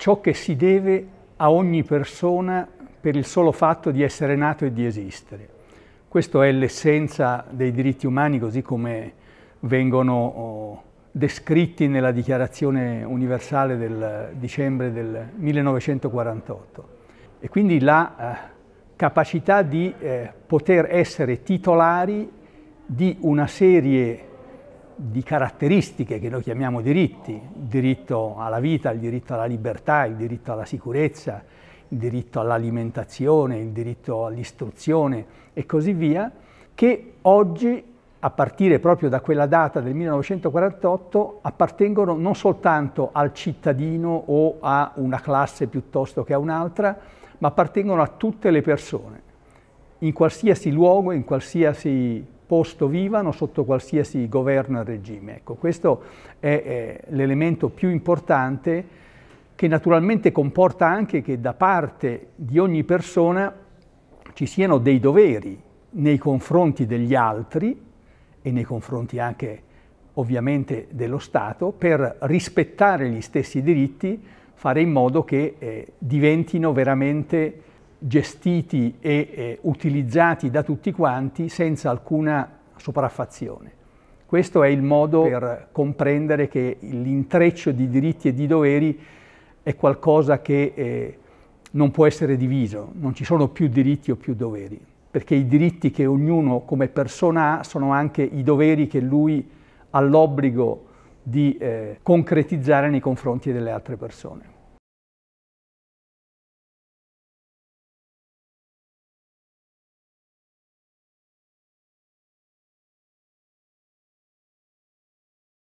ciò che si deve a ogni persona per il solo fatto di essere nato e di esistere. Questa è l'essenza dei diritti umani così come vengono oh, descritti nella Dichiarazione universale del dicembre del 1948. E quindi la eh, capacità di eh, poter essere titolari di una serie di di caratteristiche che noi chiamiamo diritti, il diritto alla vita, il diritto alla libertà, il diritto alla sicurezza, il diritto all'alimentazione, il diritto all'istruzione e così via, che oggi, a partire proprio da quella data del 1948, appartengono non soltanto al cittadino o a una classe piuttosto che a un'altra, ma appartengono a tutte le persone, in qualsiasi luogo, in qualsiasi posto vivano sotto qualsiasi governo e regime. Ecco, questo è, è l'elemento più importante che naturalmente comporta anche che da parte di ogni persona ci siano dei doveri nei confronti degli altri e nei confronti anche ovviamente dello Stato per rispettare gli stessi diritti, fare in modo che eh, diventino veramente gestiti e eh, utilizzati da tutti quanti senza alcuna sopraffazione. Questo è il modo per comprendere che l'intreccio di diritti e di doveri è qualcosa che eh, non può essere diviso, non ci sono più diritti o più doveri, perché i diritti che ognuno come persona ha sono anche i doveri che lui ha l'obbligo di eh, concretizzare nei confronti delle altre persone.